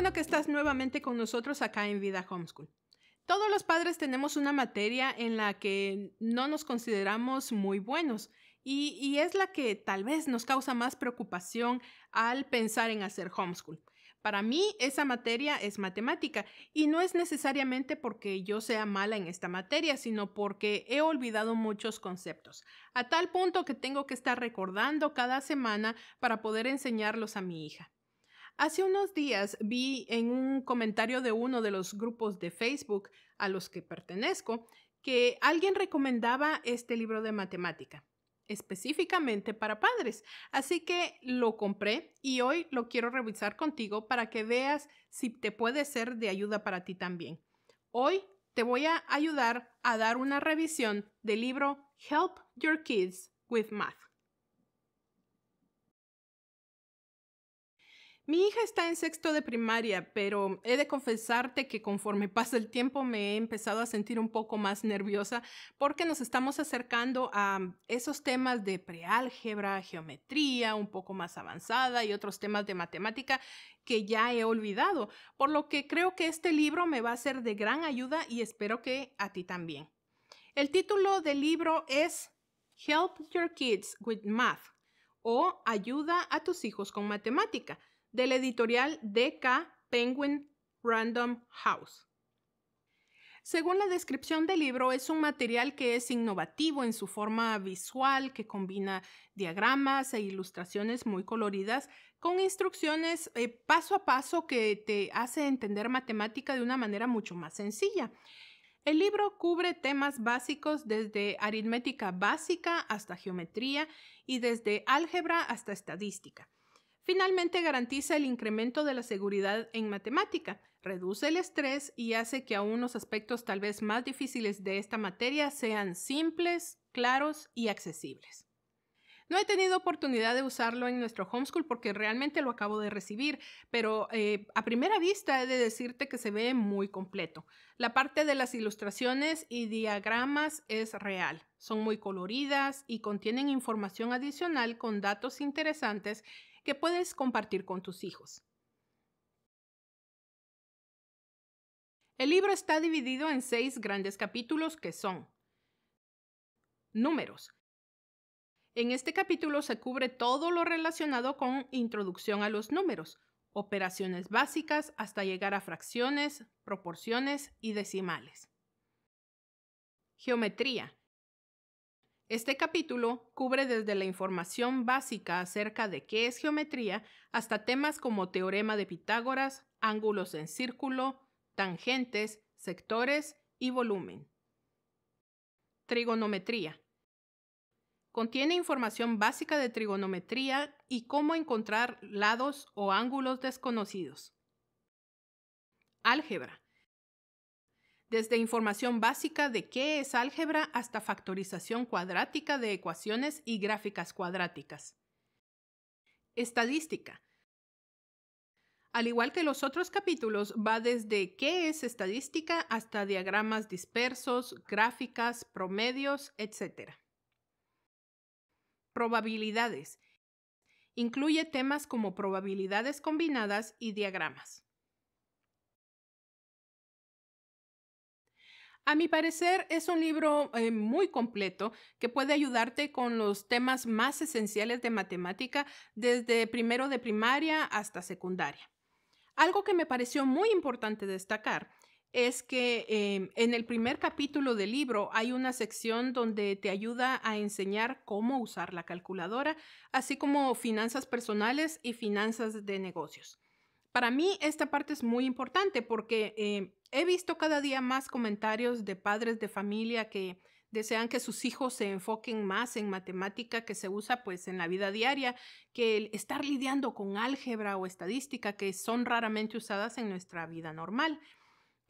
bueno que estás nuevamente con nosotros acá en Vida Homeschool. Todos los padres tenemos una materia en la que no nos consideramos muy buenos y, y, es la que tal vez nos causa más preocupación al pensar en hacer homeschool. Para mí esa materia es matemática y no es necesariamente porque yo sea mala en esta materia, sino porque he olvidado muchos conceptos, a tal punto que tengo que estar recordando cada semana para poder enseñarlos a mi hija. Hace unos días vi en un comentario de uno de los grupos de Facebook a los que pertenezco que alguien recomendaba este libro de matemática, específicamente para padres. Así que lo compré y hoy lo quiero revisar contigo para que veas si te puede ser de ayuda para ti también. Hoy te voy a ayudar a dar una revisión del libro Help Your Kids with Math. Mi hija está en sexto de primaria, pero he de confesarte que conforme pasa el tiempo me he empezado a sentir un poco más nerviosa porque nos estamos acercando a esos temas de preálgebra, geometría, un poco más avanzada y otros temas de matemática que ya he olvidado, por lo que creo que este libro me va a ser de gran ayuda y espero que a ti también. El título del libro es Help Your Kids with Math o Ayuda a tus hijos con matemática del editorial DK Penguin Random House. Según la descripción del libro, es un material que es innovativo en su forma visual, que combina diagramas e ilustraciones muy coloridas con instrucciones eh, paso a paso que te hace entender matemática de una manera mucho más sencilla. El libro cubre temas básicos desde aritmética básica hasta geometría y desde álgebra hasta estadística. Finalmente garantiza el incremento de la seguridad en matemática, reduce el estrés y hace que aún los aspectos tal vez más difíciles de esta materia sean simples, claros y accesibles. No he tenido oportunidad de usarlo en nuestro homeschool porque realmente lo acabo de recibir, pero eh, a primera vista he de decirte que se ve muy completo. La parte de las ilustraciones y diagramas es real, son muy coloridas y contienen información adicional con datos interesantes que puedes compartir con tus hijos. El libro está dividido en seis grandes capítulos que son números. En este capítulo se cubre todo lo relacionado con introducción a los números, operaciones básicas hasta llegar a fracciones, proporciones y decimales. Geometría. Este capítulo cubre desde la información básica acerca de qué es geometría hasta temas como teorema de Pitágoras, ángulos en círculo, tangentes, sectores y volumen. Trigonometría. Contiene información básica de trigonometría y cómo encontrar lados o ángulos desconocidos. Álgebra desde información básica de qué es álgebra hasta factorización cuadrática de ecuaciones y gráficas cuadráticas. Estadística. Al igual que los otros capítulos, va desde qué es estadística hasta diagramas dispersos, gráficas, promedios, etc. Probabilidades. Incluye temas como probabilidades combinadas y diagramas. A mi parecer es un libro eh, muy completo que puede ayudarte con los temas más esenciales de matemática desde primero de primaria hasta secundaria. Algo que me pareció muy importante destacar es que em, en el primer capítulo del libro hay una sección donde te ayuda a enseñar cómo usar la calculadora, así como finanzas personales y finanzas de negocios. Para mí esta parte es muy importante porque em, He visto cada día más comentarios de padres de familia que desean que sus hijos se enfoquen más en matemática que se usa pues en la vida diaria, que el estar lidiando con álgebra o estadística que son raramente usadas en nuestra vida normal.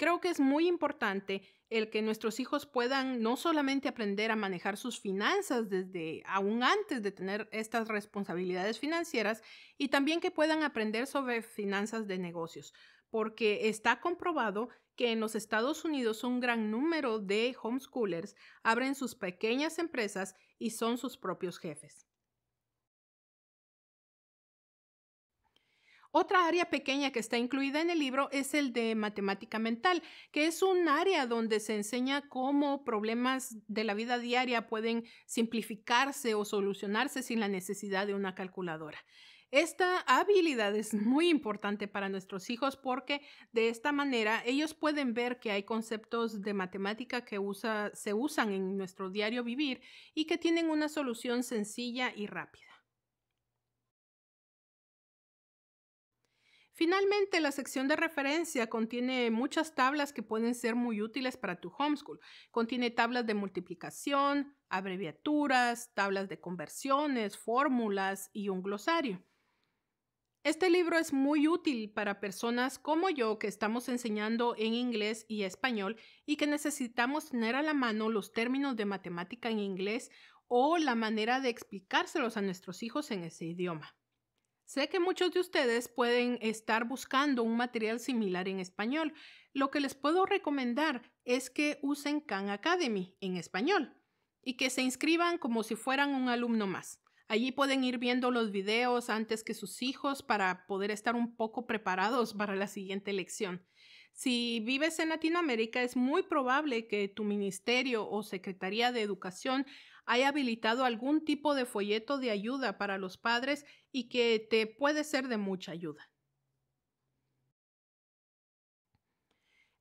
Creo que es muy importante el que nuestros hijos puedan no solamente aprender a manejar sus finanzas desde aún antes de tener estas responsabilidades financieras, y también que puedan aprender sobre finanzas de negocios, porque está comprobado que en los Estados Unidos un gran número de homeschoolers abren sus pequeñas empresas y son sus propios jefes. Otra área pequeña que está incluida en el libro es el de matemática mental, que es un área donde se enseña cómo problemas de la vida diaria pueden simplificarse o solucionarse sin la necesidad de una calculadora. Esta habilidad es muy importante para nuestros hijos porque de esta manera ellos pueden ver que hay conceptos de matemática que se usan en nuestro diario vivir y que tienen una solución sencilla y rápida. Finalmente, la sección de referencia contiene muchas tablas que pueden ser muy útiles para tu homeschool. Contiene tablas de multiplicación, abreviaturas, tablas de conversiones, fórmulas y un glosario. Este libro es muy útil para personas como yo que estamos enseñando en inglés y español y que necesitamos tener a la mano los términos de matemática en inglés o la manera de explicárselos a nuestros hijos en ese idioma. Sé que muchos de ustedes pueden estar buscando un material similar en español. Lo que les puedo recomendar es que usen Khan Academy en español y que se inscriban como si fueran un alumno más. Allí pueden ir viendo los videos antes que sus hijos para poder estar un poco preparados para la siguiente lección. Si vives en Latinoamérica, es muy probable que tu ministerio o Secretaría de Educación hay habilitado algún tipo de folleto de ayuda para los padres y que te puede ser de mucha ayuda.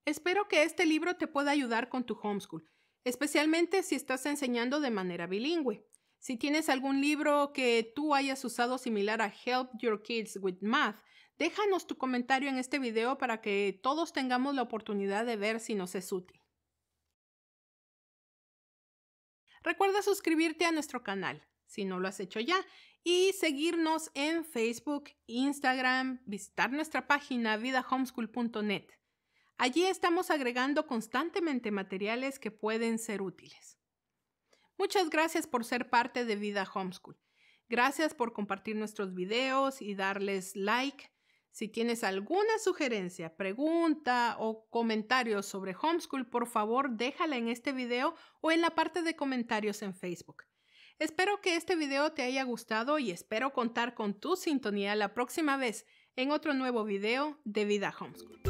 Espero que este libro te pueda ayudar con tu homeschool, especialmente si estás enseñando de manera bilingüe. Si tienes algún libro que tú hayas usado similar a Help Your Kids with Math, déjanos tu comentario en este video para que todos tengamos la oportunidad de ver si nos es útil. Recuerda suscribirte a nuestro canal si no lo has hecho ya y seguirnos en Facebook, Instagram, visitar nuestra página vidahomeschool.net. Allí estamos agregando constantemente materiales que pueden ser útiles. Muchas gracias por ser parte de Vida Homeschool. Gracias por compartir nuestros videos y darles like. Si tienes alguna sugerencia, pregunta o comentario sobre homeschool, por favor déjala en este video o en la parte de comentarios en Facebook. Espero que este video te haya gustado y espero contar con tu sintonía la próxima vez en otro nuevo video de Vida Homeschool.